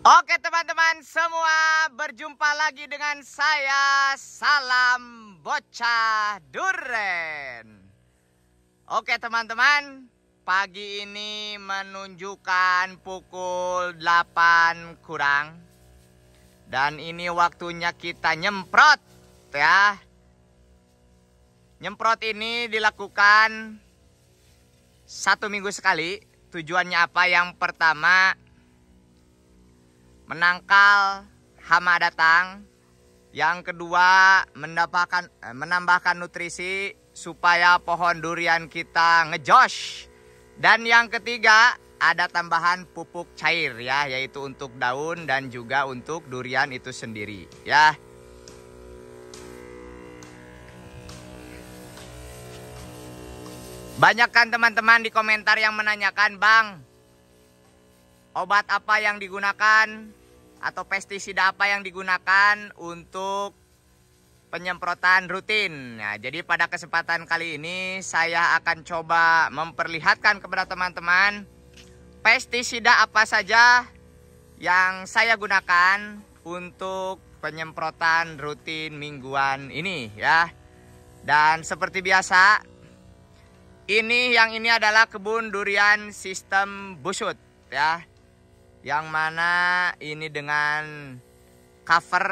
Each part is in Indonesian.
Oke teman-teman semua berjumpa lagi dengan saya Salam Bocah Duren Oke teman-teman pagi ini menunjukkan pukul 8 kurang Dan ini waktunya kita nyemprot ya Nyemprot ini dilakukan satu minggu sekali Tujuannya apa? Yang pertama menangkal hama datang. Yang kedua, mendapatkan eh, menambahkan nutrisi supaya pohon durian kita ngejosh. Dan yang ketiga, ada tambahan pupuk cair ya, yaitu untuk daun dan juga untuk durian itu sendiri ya. Banyak kan teman-teman di komentar yang menanyakan, "Bang, obat apa yang digunakan atau pestisida apa yang digunakan untuk penyemprotan rutin. Nah, jadi pada kesempatan kali ini saya akan coba memperlihatkan kepada teman-teman pestisida apa saja yang saya gunakan untuk penyemprotan rutin mingguan ini ya. Dan seperti biasa ini yang ini adalah kebun durian sistem busut ya yang mana ini dengan cover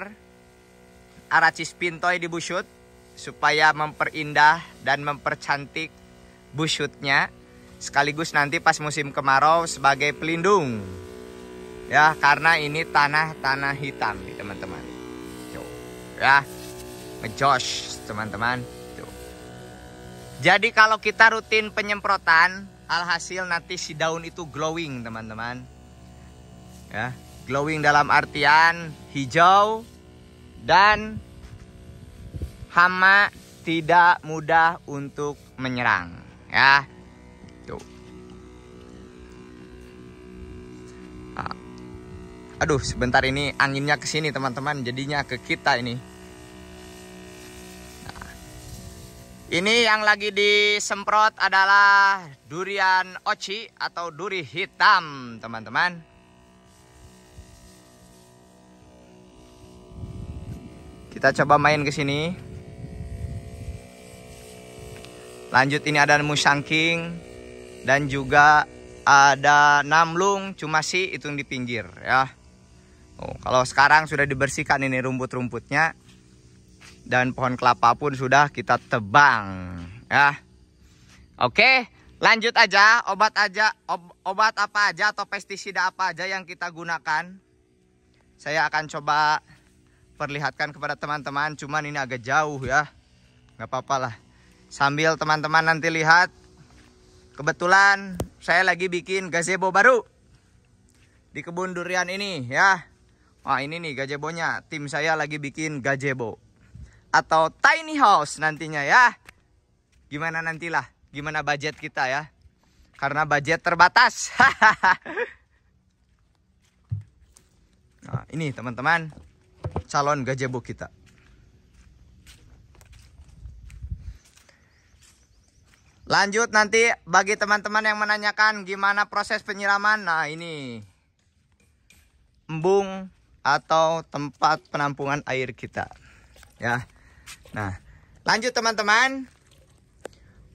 Aracis Pintoy di busut supaya memperindah dan mempercantik busutnya sekaligus nanti pas musim kemarau sebagai pelindung ya karena ini tanah-tanah hitam teman-teman ya ngejosh teman-teman jadi kalau kita rutin penyemprotan alhasil nanti si daun itu glowing teman-teman ya glowing dalam artian hijau dan hama tidak mudah untuk menyerang ya tuh ah. aduh sebentar ini anginnya ke sini teman-teman jadinya ke kita ini nah. ini yang lagi disemprot adalah durian oci atau duri hitam teman-teman Kita coba main ke sini. Lanjut ini ada Musang King dan juga ada namlung cuma sih yang di pinggir ya. Oh, kalau sekarang sudah dibersihkan ini rumput-rumputnya dan pohon kelapa pun sudah kita tebang ya. Oke, lanjut aja obat aja ob, obat apa aja atau pestisida apa aja yang kita gunakan. Saya akan coba perlihatkan kepada teman-teman cuman ini agak jauh ya nggak apa-apa lah sambil teman-teman nanti lihat kebetulan saya lagi bikin gazebo baru di kebun durian ini ya Wah ini nih gazebonya tim saya lagi bikin gazebo atau tiny house nantinya ya gimana nantilah gimana budget kita ya karena budget terbatas nah, ini teman-teman calon gajebo kita. Lanjut nanti bagi teman-teman yang menanyakan gimana proses penyiraman. Nah ini embung atau tempat penampungan air kita. Ya. Nah, lanjut teman-teman.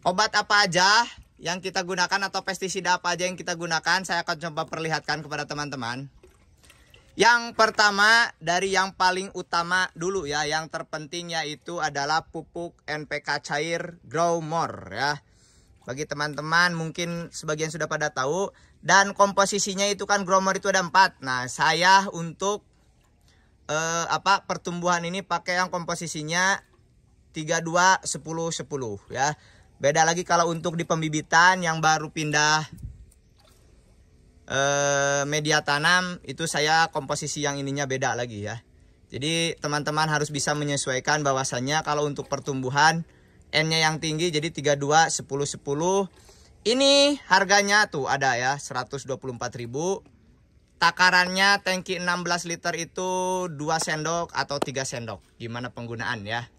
Obat apa aja yang kita gunakan atau pestisida apa aja yang kita gunakan, saya akan coba perlihatkan kepada teman-teman. Yang pertama dari yang paling utama dulu ya, yang terpenting yaitu adalah pupuk NPK cair Growmore ya. Bagi teman-teman mungkin sebagian sudah pada tahu dan komposisinya itu kan Growmore itu ada empat. Nah, saya untuk eh, apa pertumbuhan ini pakai yang komposisinya 32 10 10 ya. Beda lagi kalau untuk di pembibitan yang baru pindah Eh, media tanam itu saya komposisi yang ininya beda lagi ya. Jadi teman-teman harus bisa menyesuaikan bahwasannya kalau untuk pertumbuhan N-nya yang tinggi jadi 32 10 10. Ini harganya tuh ada ya ribu. Takarannya tangki 16 liter itu 2 sendok atau 3 sendok. Gimana penggunaan ya?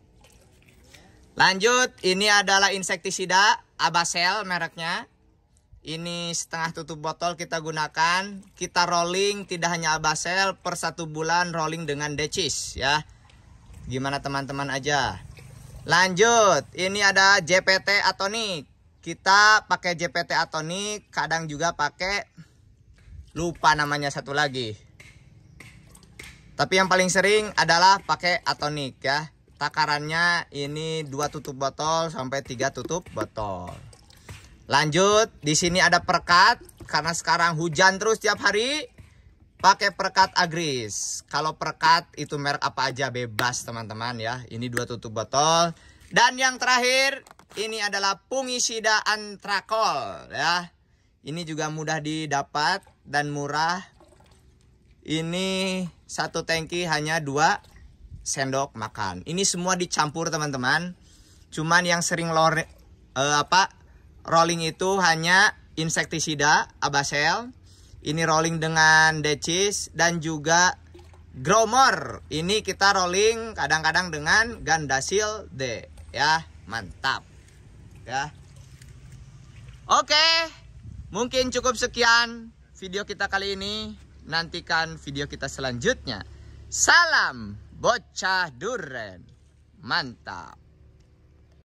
Lanjut, ini adalah insektisida Abasel mereknya ini setengah tutup botol kita gunakan kita rolling tidak hanya abasel per satu bulan rolling dengan decis ya gimana teman-teman aja lanjut ini ada JPT atonik kita pakai JPT atonik kadang juga pakai lupa namanya satu lagi tapi yang paling sering adalah pakai atonik ya takarannya ini dua tutup botol sampai tiga tutup botol Lanjut, di sini ada perkat karena sekarang hujan terus tiap hari. Pakai perkat Agris. Kalau perkat itu merek apa aja bebas teman-teman ya. Ini dua tutup botol. Dan yang terakhir ini adalah fungisida antrakol ya. Ini juga mudah didapat dan murah. Ini satu tangki hanya dua sendok makan. Ini semua dicampur teman-teman. Cuman yang sering lor eh, apa rolling itu hanya insektisida abasel ini rolling dengan decis dan juga gromor ini kita rolling kadang-kadang dengan gandasil D ya mantap ya oke mungkin cukup sekian video kita kali ini nantikan video kita selanjutnya salam bocah duren mantap